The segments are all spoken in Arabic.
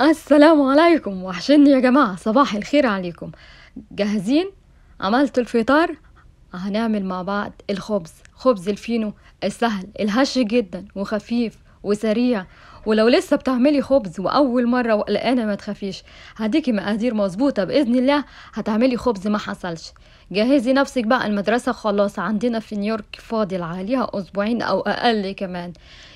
السلام عليكم وحشني يا جماعة صباح الخير عليكم جاهزين عملت الفطار هنعمل مع بعض الخبز خبز الفينو السهل الهش جدا وخفيف وسريع ولو لسه بتعملي خبز واول مره وقلقانه ما تخافيش هديكي مقادير مظبوطه باذن الله هتعملي خبز ما حصلش جهزي نفسك بقى المدرسة خلاص عندنا في نيويورك فاضل عليها أسبوعين أو أقل كمان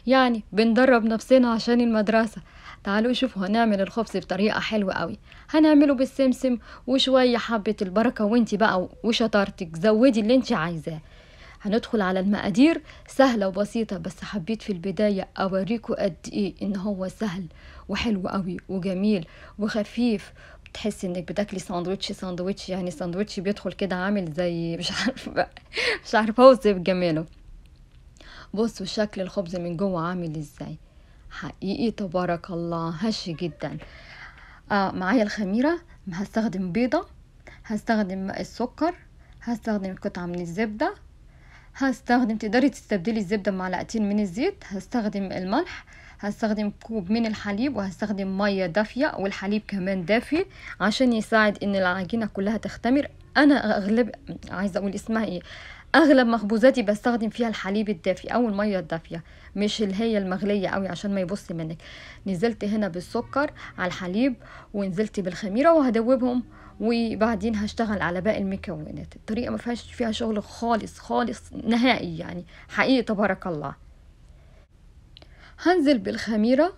يعني بندرب نفسنا عشان المدرسة تعالوا شوفوا هنعمل الخبز بطريقة حلوة قوي هنعمله بالسمسم وشوية حبة البركة وانت بقى وشطارتك زودي اللي انت عايزاه هندخل على المقادير سهلة وبسيطة بس حبيت في البداية أوريكم قد إيه إن هو سهل وحلو قوي وجميل وخفيف تحس انك بتاكلي ساندوتش ساندوتش يعني ساندوتش بيدخل كده عامل زي مش عارفه مش عارفه اوصف جماله بصوا شكل الخبز من جوه عامل ازاي حقيقي تبارك الله هش جدا آه معايا الخميرة هستخدم بيضة هستخدم السكر هستخدم قطعة من الزبدة هستخدم تقدري تستبدلي الزبدة بمعلقتين من الزيت هستخدم الملح هستخدم كوب من الحليب وهستخدم مية دافية والحليب كمان دافي عشان يساعد ان العجينة كلها تختمر انا اغلب عايزة اقول اسمها ايه اغلب مخبوزاتي بستخدم فيها الحليب الدافي او الميه الدافيه مش اللي هي المغليه قوي عشان ما يبص منك نزلت هنا بالسكر على الحليب ونزلت بالخميره وهدوبهم وبعدين هشتغل على باقي المكونات الطريقه ما فيهاش فيها شغل خالص خالص نهائي يعني حقيقي تبارك الله هنزل بالخميره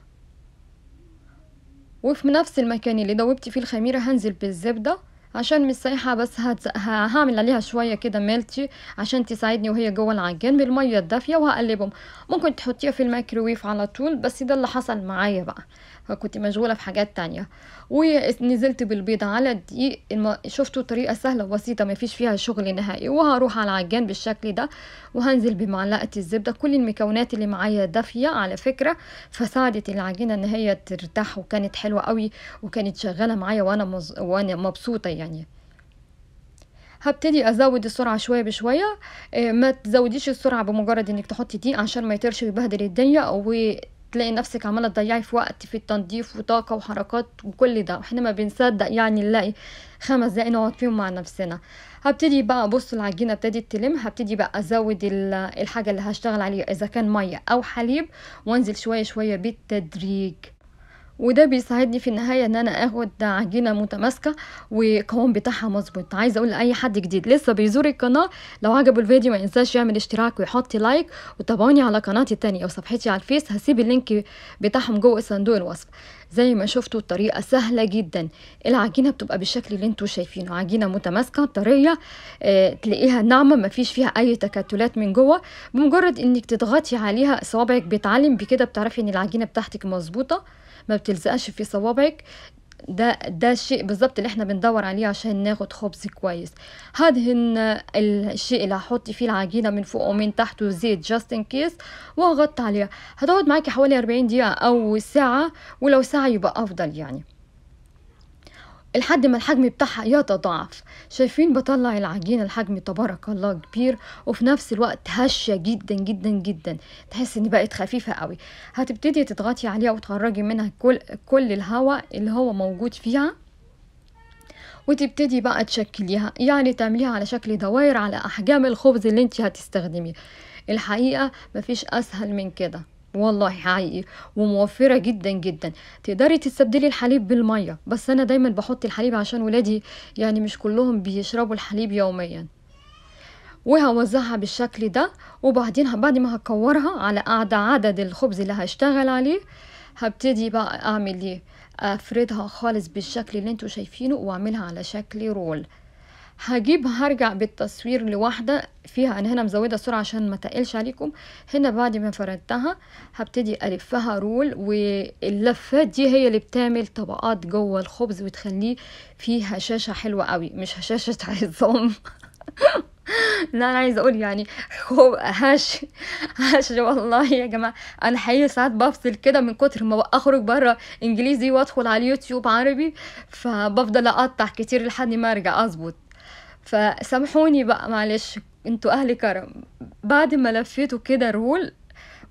وفي نفس المكان اللي دوبت فيه الخميره هنزل بالزبده عشان مش سايحه بس هعمل عليها شوية كده ملتي عشان تساعدني وهي جوه العجين بالمية الدافية وهقلبهم ممكن تحطيها في الميكروويف على طول بس ده اللي حصل معايا بقى كنت مشغولة في حاجات تانية ونزلت بالبيض على الدقيق شفتوا طريقة سهلة وبسيطة ما فيش فيها شغل نهائي وهروح على العجان بالشكل ده وهنزل بمعلقة الزبدة كل المكونات اللي معايا دافية على فكرة فساعدت العجينة ان هي ترتاح وكانت حلوة قوي وكانت شغالة معايا وانا مز... وانا مبسوطة يعني هبتدي ازود السرعه شويه بشويه آه، ما تزوديش السرعه بمجرد انك تحطي دي عشان ما يطيرش ويبهدل الدنيا تلاقي نفسك عماله تضيعي في وقت في التنظيف وطاقه وحركات وكل ده واحنا ما بنصدق يعني نلاقي خمس دقايق نقعد فيهم مع نفسنا هبتدي بقى ابص العجينه ابتدت تلم هبتدي بقى ازود الحاجه اللي هشتغل عليها اذا كان ميه او حليب وانزل شويه شويه بالتدريج وده بيساعدني في النهاية ان انا اخد عجينة متماسكة وقوام بتاعها مظبوط عايزة اقول لاي حد جديد لسه بيزور القناة لو عجبه الفيديو ما ينساش يعمل اشتراك ويحط لايك وتابعوني على قناتي التانية وصفحتي على الفيس هسيب اللينك بتاعهم جوه صندوق الوصف زي ما شفتوا الطريقة سهلة جدا العجينة بتبقى بالشكل اللي انتوا شايفينه عجينة متماسكة طرية اه تلاقيها ناعمة مفيش فيها اي تكتلات من جوه بمجرد انك تضغطي عليها صوابعك بتعلم بكده بتعرفي ان العجينة بتاعتك مظبوطة ما بتلزقش في صوابعك ده ده الشيء بالظبط اللي احنا بندور عليه عشان ناخد خبز كويس هدهن الشيء اللي هحط فيه العجينه من فوق ومن تحت وزيت جاست ان كيس وهغطي عليها هتقعد معاكي حوالي 40 دقيقه او ساعه ولو ساعه يبقى افضل يعني لحد ما الحجم بتاعها يتضاعف شايفين بطلع العجينة الحجم تبارك الله كبير وفي نفس الوقت هشة جدا جدا جدا تحس ان بقت خفيفة قوي هتبتدي تضغطي عليها وتخرجي منها كل, كل الهواء اللي هو موجود فيها وتبتدي بقى تشكليها يعني تعمليها على شكل دوائر على احجام الخبز اللي انت هتستخدميه الحقيقة مفيش اسهل من كده والله حقيقي وموفرة جدا جدا تقدري تستبدلي الحليب بالمية بس أنا دايما بحط الحليب عشان ولادي يعني مش كلهم بيشربوا الحليب يوميا وهوزعها بالشكل ده وبعدين بعد ما هكورها على قاعدة عدد الخبز اللي هشتغل عليه هبتدي بقى أعمل ايه أفردها خالص بالشكل اللي انتوا شايفينه وأعملها على شكل رول هجيب هرجع بالتصوير لواحدة فيها انا هنا مزودة سرعة عشان ما تقلش عليكم هنا بعد ما فردتها هبتدي الفها رول واللفات دي هي اللي بتعمل طبقات جوه الخبز وتخليه فيه هشاشة حلوة قوي مش هشاشة عظام لا انا عايزه اقول يعني خب هش هش والله يا جماعه انا حقيقي ساعات بفصل كده من كتر ما اخرج بره انجليزي وادخل على اليوتيوب عربي فبفضل اقطع كتير لحد ما ارجع اظبط فسامحوني بقى معلش انتوا اهل كرم بعد ما لفيتوا كده رول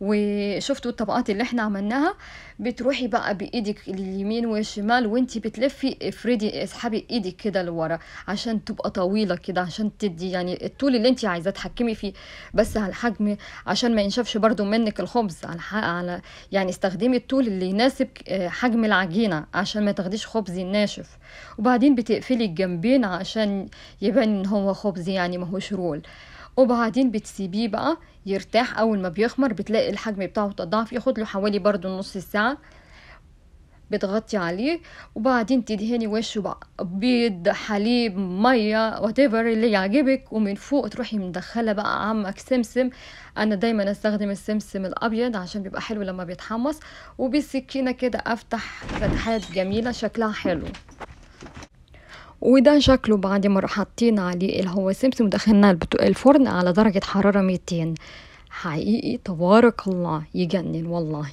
وشفتوا الطبقات اللي احنا عملناها بتروحي بقى بايدك اليمين والشمال وانتي بتلفي افردي اسحبي ايدك كده لورا عشان تبقى طويله كده عشان تدي يعني الطول اللي انتي عايزه تحكمي فيه بس على الحجم عشان ما ينشفش برده منك الخبز على على يعني استخدمي الطول اللي يناسب آه، حجم العجينه عشان ما تاخديش خبز ناشف وبعدين بتقفلي الجنبين عشان يبان ان هو خبز يعني ماهوش رول وبعدين بتسيبيه بقى يرتاح اول ما بيخمر بتلاقي الحجم بتاعه تضاعف ياخد له حوالي برضو نص ساعه بتغطي عليه وبعدين تدهني وشه بقى بيض حليب ميه وات اللي يعجبك ومن فوق تروحي مدخله بقى عمك سمسم انا دايما استخدم السمسم الابيض عشان بيبقى حلو لما بيتحمص وبالسكينه كده افتح فتحات جميله شكلها حلو وده شكله بعد ما حاطين عليه الهوا سمسم ودخلنا الفرن على درجة حرارة 200 حقيقي تبارك الله يجنن والله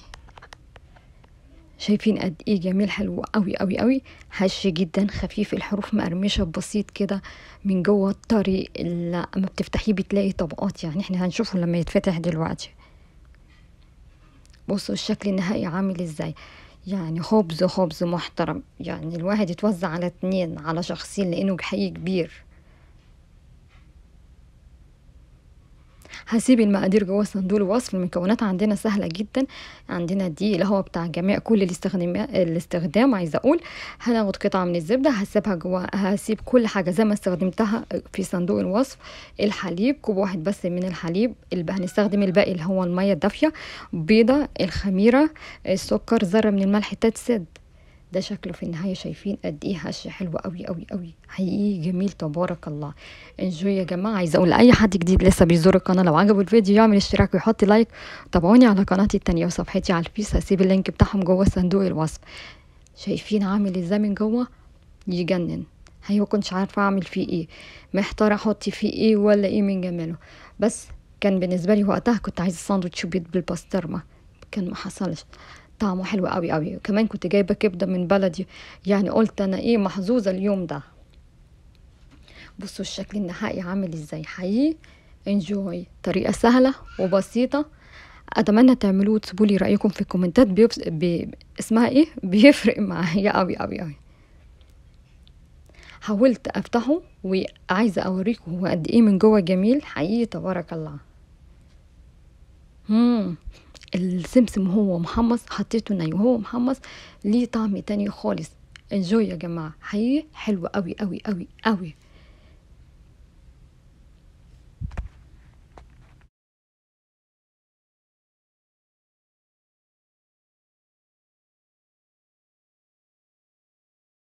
شايفين قد ايه جميل حلو قوي قوي قوي هش جدا خفيف الحروف مقرمشه بسيط كده من جوه الطري لما بتفتحيه بتلاقي طبقات يعني احنا هنشوفه لما يتفتح دلوقتي بصوا الشكل النهائي عامل ازاي يعني خبز خبز محترم يعني الواحد يتوزع على اتنين على شخصين لأنه حي كبير هسيب المقادير جوه صندوق الوصف المكونات عندنا سهله جدا عندنا دي اللي هو بتاع جميع كل الاستخدام الاستخدام عايزه اقول هناخد قطعه من الزبده هسيبها جوه هسيب كل حاجه زي ما استخدمتها في صندوق الوصف الحليب كوب واحد بس من الحليب هنستخدم الباقي اللي هو الميه الدافيه بيضه الخميره السكر ذره من الملح التجسيد ده شكله في النهايه شايفين قد ايه هش حلو قوي قوي قوي حقيقي جميل تبارك الله انجوي يا جماعه عايزه اقول لاي حد جديد لسه بيزور القناه لو عجبه الفيديو يعمل اشتراك ويحط لايك تابعوني على قناتي التانية وصفحتي على الفيس هسيب اللينك بتاعهم جوه صندوق الوصف شايفين عامل ازاي من جوه يجنن هي كنتش عارفه اعمل فيه ايه محتاره احط فيه ايه ولا ايه من جماله بس كان بالنسبه لي وقتها كنت عايزه ساندوتش بيض بالباسترما كان ما حصلش طعمه حلو قوي قوي وكمان كنت جايبه كبده من بلدي يعني قلت انا ايه محظوظه اليوم ده بصوا الشكل النهائي عامل ازاي حقيقي انجوي طريقه سهله وبسيطه اتمنى تعملوه وتسيبوا لي رايكم في الكومنتات بيبس... بي... اسمها ايه بيفرق معايا قوي قوي قوي حاولت افتحه وعايزه اوريكم هو قد ايه من جوه جميل حقيقي تبارك الله مم. السمسم وهو محمص حطيته ني وهو محمص ليه طعم تاني خالص انجوي يا جماعه حقيقي حلو قوي قوي قوي قوي